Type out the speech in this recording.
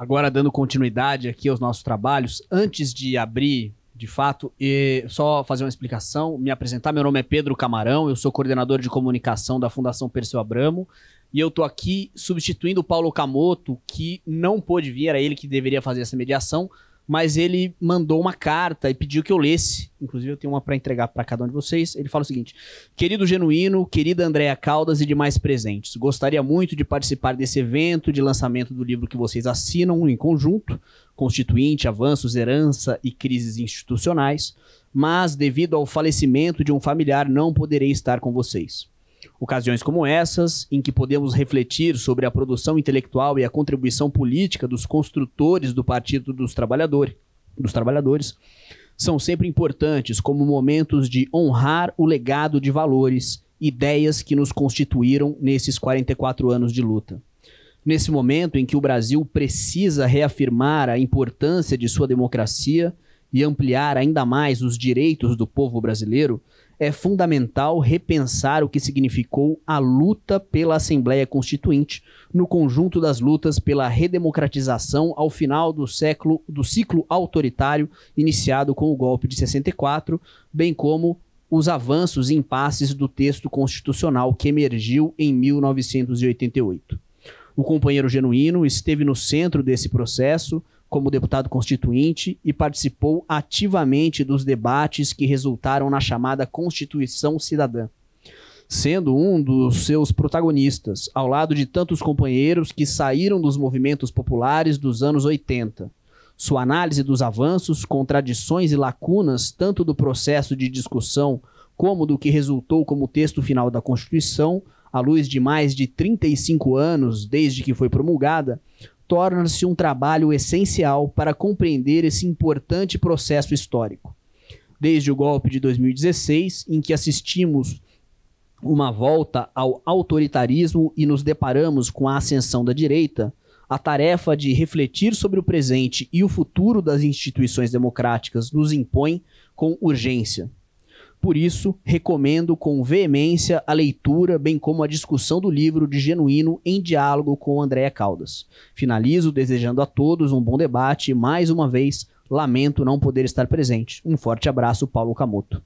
Agora, dando continuidade aqui aos nossos trabalhos, antes de abrir de fato. E só fazer uma explicação, me apresentar. Meu nome é Pedro Camarão, eu sou coordenador de comunicação da Fundação Perseu Abramo. E eu tô aqui substituindo o Paulo Camoto, que não pôde vir, era ele que deveria fazer essa mediação, mas ele mandou uma carta e pediu que eu lesse. Inclusive, eu tenho uma para entregar para cada um de vocês. Ele fala o seguinte: Querido Genuíno, querida Andréa Caldas e demais presentes, gostaria muito de participar desse evento de lançamento do livro que vocês assinam em conjunto, Constituinte, Avanços, Herança e Crises Institucionais, mas devido ao falecimento de um familiar, não poderei estar com vocês. Ocasiões como essas, em que podemos refletir sobre a produção intelectual e a contribuição política dos construtores do Partido dos, Trabalhador, dos Trabalhadores, são sempre importantes como momentos de honrar o legado de valores, ideias que nos constituíram nesses 44 anos de luta. Nesse momento em que o Brasil precisa reafirmar a importância de sua democracia, e ampliar ainda mais os direitos do povo brasileiro, é fundamental repensar o que significou a luta pela Assembleia Constituinte no conjunto das lutas pela redemocratização ao final do século do ciclo autoritário iniciado com o golpe de 64, bem como os avanços e impasses do texto constitucional que emergiu em 1988. O companheiro genuíno esteve no centro desse processo, como deputado constituinte e participou ativamente dos debates que resultaram na chamada Constituição Cidadã, sendo um dos seus protagonistas, ao lado de tantos companheiros que saíram dos movimentos populares dos anos 80. Sua análise dos avanços, contradições e lacunas, tanto do processo de discussão como do que resultou como texto final da Constituição, à luz de mais de 35 anos desde que foi promulgada, torna-se um trabalho essencial para compreender esse importante processo histórico. Desde o golpe de 2016, em que assistimos uma volta ao autoritarismo e nos deparamos com a ascensão da direita, a tarefa de refletir sobre o presente e o futuro das instituições democráticas nos impõe com urgência. Por isso, recomendo com veemência a leitura, bem como a discussão do livro de Genuíno em diálogo com Andréa Caldas. Finalizo desejando a todos um bom debate e, mais uma vez, lamento não poder estar presente. Um forte abraço, Paulo Camuto.